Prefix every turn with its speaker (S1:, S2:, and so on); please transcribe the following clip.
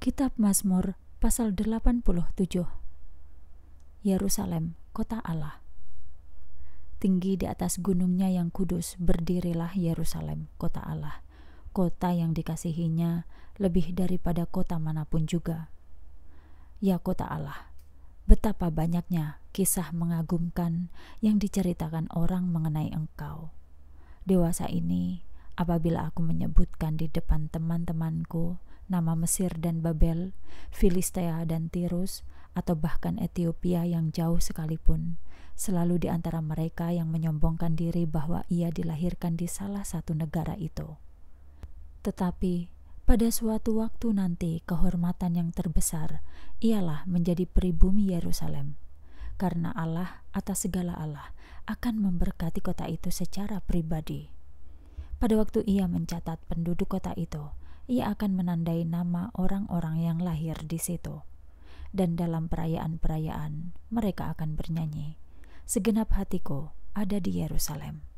S1: Kitab Mazmur pasal 87 Yerusalem, kota Allah Tinggi di atas gunungnya yang kudus berdirilah Yerusalem, kota Allah Kota yang dikasihinya lebih daripada kota manapun juga Ya kota Allah, betapa banyaknya kisah mengagumkan yang diceritakan orang mengenai engkau Dewasa ini, apabila aku menyebutkan di depan teman-temanku nama Mesir dan Babel, Filistea dan Tirus, atau bahkan Etiopia yang jauh sekalipun, selalu di antara mereka yang menyombongkan diri bahwa ia dilahirkan di salah satu negara itu. Tetapi pada suatu waktu nanti, kehormatan yang terbesar ialah menjadi pribumi Yerusalem, karena Allah atas segala Allah akan memberkati kota itu secara pribadi. Pada waktu ia mencatat penduduk kota itu, ia akan menandai nama orang-orang yang lahir di situ. Dan dalam perayaan-perayaan, mereka akan bernyanyi, "Segenap hatiku ada di Yerusalem."